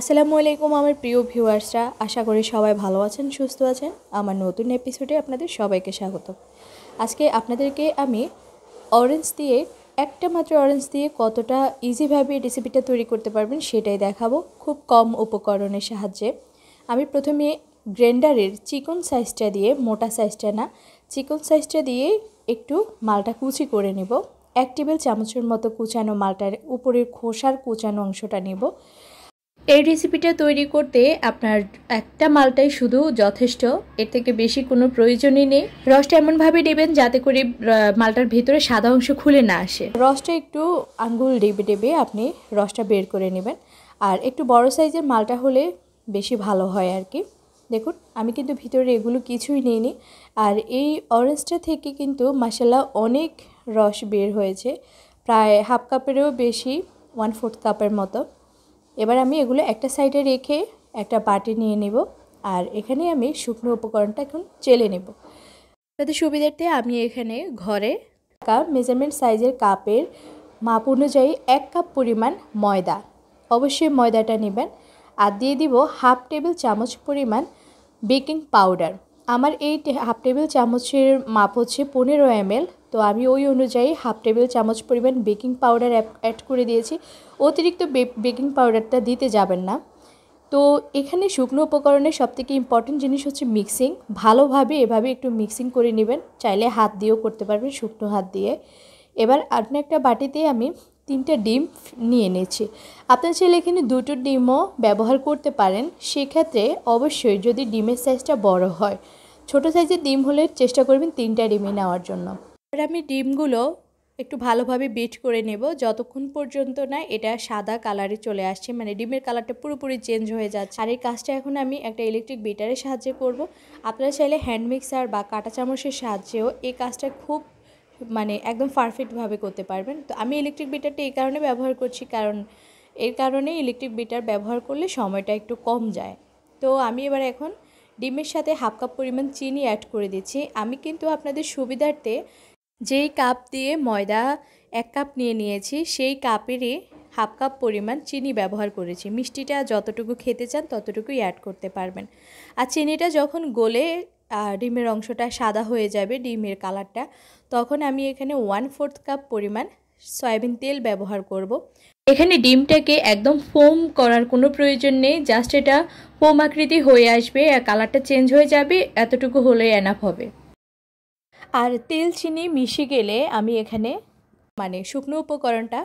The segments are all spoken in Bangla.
আসসালামু আলাইকুম আমার প্রিয় ভিউয়ার্সরা আশা করি সবাই ভালো আছেন সুস্থ আছেন আমার নতুন এপিসোডে আপনাদের সবাইকে স্বাগত আজকে আপনাদেরকে আমি অরেঞ্জ দিয়ে একটা মাত্র অরেঞ্জ দিয়ে কতটা ইজিভাবে রেসিপিটা তৈরি করতে পারবেন সেটাই দেখাবো খুব কম উপকরণের সাহায্যে আমি প্রথমে গ্রেন্ডারের চিকন সাইজটা দিয়ে মোটা সাইজটা না চিকন সাইজটা দিয়ে একটু মালটা কুচি করে নেব এক টেবিল চামচের মতো কুচানো মালটার উপরের খোসার কুচানো অংশটা নেব এই রেসিপিটা তৈরি করতে আপনার একটা মালটাই শুধু যথেষ্ট এর থেকে বেশি কোনো প্রয়োজনই নেই রসটা এমনভাবে দেবেন যাতে করে মালটার ভেতরে সাদা অংশ খুলে না আসে রসটা একটু আঙ্গুল ডেবে ডেবে আপনি রসটা বের করে নেবেন আর একটু বড় সাইজের মালটা হলে বেশি ভালো হয় আর কি দেখুন আমি কিন্তু ভিতরে এগুলো কিছুই নিইনি আর এই অরেঞ্জটা থেকে কিন্তু মাসালা অনেক রস বের হয়েছে প্রায় হাফ কাপেরও বেশি ওয়ান ফোর্থ কাপের মতো এবার আমি এগুলো একটা সাইডে রেখে একটা বাটি নিয়ে নেব আর এখানে আমি শুকনো উপকরণটা এখন চেলে নেব তাদের সুবিধার্থে আমি এখানে ঘরে কাপ মেজারমেন্ট সাইজের কাপের মাপ অনুযায়ী এক কাপ পরিমাণ ময়দা অবশ্যই ময়দাটা নেবেন আর দিয়ে দিব হাফ টেবিল চামচ পরিমাণ বেকিং পাউডার আমার এই হাফ টেবিল চামচের মাপ হচ্ছে পনেরো এম তো আমি ওই অনুযায়ী হাফ টেবিল চামচ পরিমাণ বেকিং পাউডার অ্যাড করে দিয়েছি অতিরিক্ত বেকিং পাউডারটা দিতে যাবেন না তো এখানে শুকনো সব সবথেকে ইম্পর্টেন্ট জিনিস হচ্ছে মিক্সিং ভালোভাবে এভাবে একটু মিক্সিং করে নেবেন চাইলে হাত দিয়েও করতে পারবেন শুকনো হাত দিয়ে এবার আপনি একটা বাটিতে আমি তিনটা ডিম নিয়ে নিয়েছি আপনার ছেলে এখানে দুটো ডিমও ব্যবহার করতে পারেন সেক্ষেত্রে অবশ্যই যদি ডিমের সাইজটা বড় হয় ছোট সাইজের ডিম হলে চেষ্টা করবেন তিনটা ডিমই নেওয়ার জন্য এবার আমি ডিমগুলো একটু ভালোভাবে বিট করে নেব যতক্ষণ পর্যন্ত না এটা সাদা কালারে চলে আসছে মানে ডিমের কালারটা পুরোপুরি চেঞ্জ হয়ে যাচ্ছে আর এই কাজটা এখন আমি একটা ইলেকট্রিক বিটারের সাহায্যে করব আপনারা চাইলে হ্যান্ড মিক্সার বা কাঁটা চামচের সাহায্যেও এই কাজটা খুব মানে একদম পারফেক্টভাবে করতে পারবেন তো আমি ইলেকট্রিক বিটারটা এই কারণে ব্যবহার করছি কারণ এর কারণে ইলেকট্রিক বিটার ব্যবহার করলে সময়টা একটু কম যায় তো আমি এবার এখন ডিমের সাথে হাফ কাপ পরিমাণ চিনি অ্যাড করে দিচ্ছি আমি কিন্তু আপনাদের সুবিধার্থে যেই কাপ দিয়ে ময়দা এক কাপ নিয়ে নিয়েছি সেই কাপেরই হাফ কাপ পরিমাণ চিনি ব্যবহার করেছি মিষ্টিটা যতটুকু খেতে চান ততটুকুই অ্যাড করতে পারবেন আর চিনিটা যখন গলে ডিমের অংশটা সাদা হয়ে যাবে ডিমের কালারটা তখন আমি এখানে ওয়ান ফোর্থ কাপ পরিমাণ সয়াবিন তেল ব্যবহার করব। এখানে ডিমটাকে একদম ফোম করার কোনো প্রয়োজন নেই জাস্ট এটা ফোম আকৃতি হয়ে আসবে আর কালারটা চেঞ্জ হয়ে যাবে এতটুকু হলে অ্যানাফ হবে আর তেল চিনি মিশে গেলে আমি এখানে মানে শুকনো উপকরণটা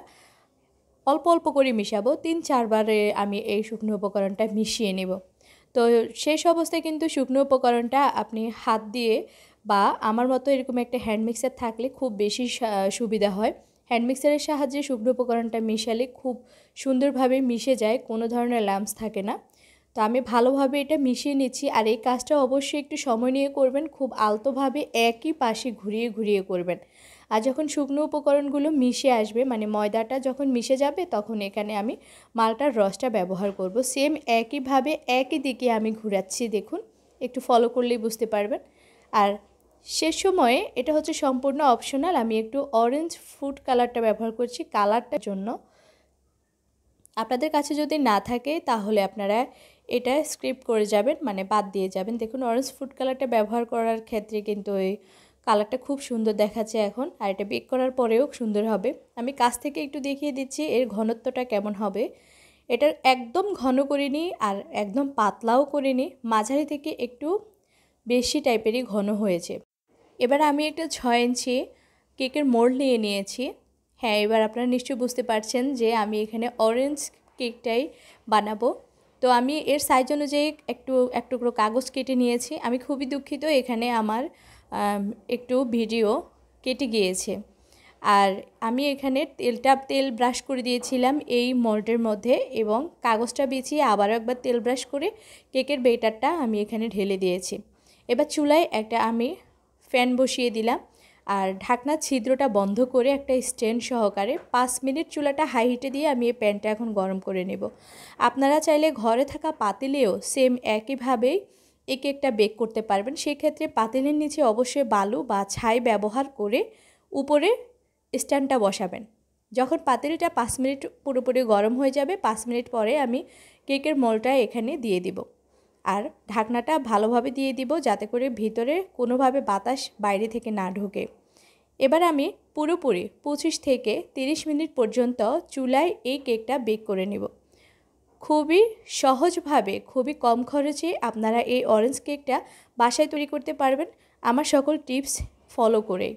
অল্প অল্প করে মিশাবো তিন চারবারে আমি এই শুকনো উপকরণটা মিশিয়ে নেব তো শেষ অবস্থায় কিন্তু শুকনো উপকরণটা আপনি হাত দিয়ে বা আমার মতো এরকম একটা হ্যান্ড মিক্সার থাকলে খুব বেশি সুবিধা হয় হ্যান্ড মিক্সারের সাহায্যে শুকনো উপকরণটা মিশালে খুব সুন্দরভাবে মিশে যায় কোনো ধরনের ল্যাম্পস থাকে না তো আমি ভালোভাবে এটা মিশিয়ে নিচ্ছি আর এই কাজটা অবশ্যই একটু সময় নিয়ে করবেন খুব আলতোভাবে একই পাশে ঘুরিয়ে ঘুরিয়ে করবেন আর যখন শুকনো উপকরণগুলো মিশে আসবে মানে ময়দাটা যখন মিশে যাবে তখন এখানে আমি মালটার রসটা ব্যবহার করব সেম একইভাবে একই দিকে আমি ঘুরাচ্ছি দেখুন একটু ফলো করলেই বুঝতে পারবেন আর সে সময়ে এটা হচ্ছে সম্পূর্ণ অপশনাল আমি একটু অরেঞ্জ ফুড কালারটা ব্যবহার করছি কালারটার জন্য আপনাদের কাছে যদি না থাকে তাহলে আপনারা এটা স্ক্রিপ করে যাবেন মানে বাদ দিয়ে যাবেন দেখুন অরেঞ্জ ফুড কালারটা ব্যবহার করার ক্ষেত্রে কিন্তু ওই কালারটা খুব সুন্দর দেখাচ্ছে এখন আর এটা বেক করার পরেও সুন্দর হবে আমি কাছ থেকে একটু দেখিয়ে দিচ্ছি এর ঘনত্বটা কেমন হবে এটা একদম ঘন করিনি আর একদম পাতলাও করিনি মাঝারি থেকে একটু বেশি টাইপেরই ঘন হয়েছে এবার আমি একটা ছয় ইঞ্চি কেকের মোড় নিয়ে নিয়েছি হ্যাঁ এবার আপনারা নিশ্চয়ই বুঝতে পারছেন যে আমি এখানে অরেঞ্জ কেকটাই বানাবো তো আমি এর সাইজ অনুযায়ী একটু এক টুকরো কাগজ কেটে নিয়েছি আমি খুবই দুঃখিত এখানে আমার একটু ভিডিও কেটে গিয়েছে আর আমি এখানে তেলটা তেল ব্রাশ করে দিয়েছিলাম এই মল্টের মধ্যে এবং কাগজটা বিছিয়ে আবারও একবার তেল ব্রাশ করে কেকের বেটারটা আমি এখানে ঢেলে দিয়েছি এবার চুলায় একটা আমি ফ্যান বসিয়ে দিলাম আর ঢাকনা ছিদ্রটা বন্ধ করে একটা স্ট্যান্ড সহকারে পাঁচ মিনিট চুলাটা হাই হিটে দিয়ে আমি এই প্যানটা এখন গরম করে নেব আপনারা চাইলে ঘরে থাকা পাতিলেও সেম একইভাবেই এক একটা বেক করতে পারবেন সেক্ষেত্রে পাতিলের নিচে অবশ্যই বালু বা ছাই ব্যবহার করে উপরে স্ট্যান্ডটা বসাবেন যখন পাতিলটা পাঁচ মিনিট পুরোপুরি গরম হয়ে যাবে পাঁচ মিনিট পরে আমি কেকের মলটা এখানে দিয়ে দিব আর ঢাকনাটা ভালোভাবে দিয়ে দিব যাতে করে ভিতরে কোনোভাবে বাতাস বাইরে থেকে না ঢোকে এবার আমি পুরোপুরি পঁচিশ থেকে 30 মিনিট পর্যন্ত চুলায় এই কেকটা বেক করে নেব খুবই সহজভাবে খুবই কম খরচে আপনারা এই অরেঞ্জ কেকটা বাসায় তৈরি করতে পারবেন আমার সকল টিপস ফলো করে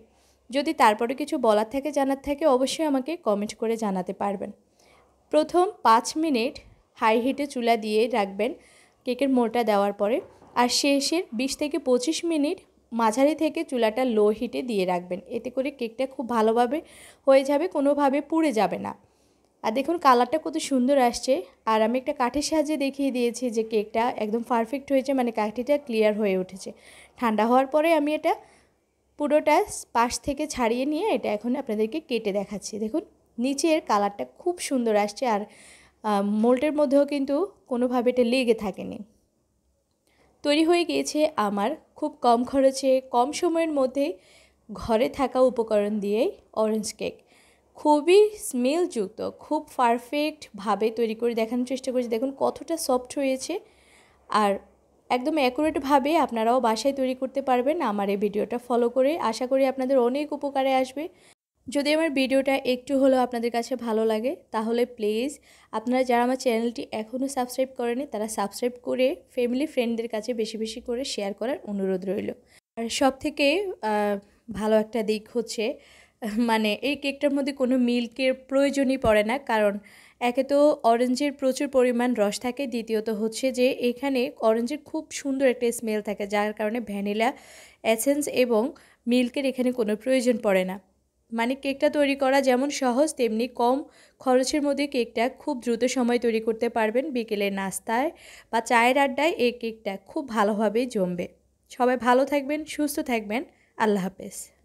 যদি তারপরে কিছু বলার থাকে জানার থাকে অবশ্যই আমাকে কমেন্ট করে জানাতে পারবেন প্রথম পাঁচ মিনিট হাই হিটে চুলা দিয়ে রাখবেন কেকের মোড়টা দেওয়ার পরে আর শেষের বিশ থেকে পঁচিশ মিনিট মাঝারি থেকে চুলাটা লো হিটে দিয়ে রাখবেন এতে করে কেকটা খুব ভালোভাবে হয়ে যাবে কোনোভাবে পুড়ে যাবে না আর দেখুন কালারটা কত সুন্দর আসছে আর আমি একটা কাঠের সাহায্যে দেখিয়ে দিয়েছি যে কেকটা একদম পারফেক্ট হয়েছে মানে কাঠিটা ক্লিয়ার হয়ে উঠেছে ঠান্ডা হওয়ার পরে আমি এটা পুরোটা পাশ থেকে ছাড়িয়ে নিয়ে এটা এখন আপনাদেরকে কেটে দেখাচ্ছি দেখুন নিচের কালারটা খুব সুন্দর আসছে আর মোল্টের মধ্যেও কিন্তু কোনোভাবে এটা লেগে থাকেনি তৈরি হয়ে গিয়েছে আমার খুব কম খরচে কম সময়ের মধ্যে ঘরে থাকা উপকরণ দিয়েই অরেঞ্জ কেক খুবই স্মেলযুক্ত খুব পারফেক্টভাবে তৈরি করে দেখানোর চেষ্টা করেছি দেখুন কতটা সফট হয়েছে আর একদম অ্যাকুরেটভাবে আপনারাও বাসায় তৈরি করতে পারবেন আমার এই ভিডিওটা ফলো করে আশা করি আপনাদের অনেক উপকারে আসবে যদি আমার ভিডিওটা একটু হলেও আপনাদের কাছে ভালো লাগে তাহলে প্লিজ আপনারা যারা আমার চ্যানেলটি এখনও সাবস্ক্রাইব করেনি তারা সাবস্ক্রাইব করে ফ্যামিলি ফ্রেন্ডদের কাছে বেশি বেশি করে শেয়ার করার অনুরোধ রইল আর সব থেকে ভালো একটা দিক হচ্ছে মানে এই কেকটার মধ্যে কোনো মিল্কের প্রয়োজনই পড়ে না কারণ একে তো অরেঞ্জের প্রচুর পরিমাণ রস থাকে দ্বিতীয়ত হচ্ছে যে এখানে অরেঞ্জের খুব সুন্দর একটা স্মেল থাকে যার কারণে ভ্যানিলা অ্যাসেন্স এবং মিল্কের এখানে কোনো প্রয়োজন পড়ে না মানে কেকটা তৈরি করা যেমন সহজ তেমনি কম খরচের মধ্যে কেকটা খুব দ্রুত সময় তৈরি করতে পারবেন বিকেলের নাস্তায় বা চায়ের আড্ডায় এই কেকটা খুব ভালোভাবেই জমবে সবাই ভালো থাকবেন সুস্থ থাকবেন আল্লাহ হাফেজ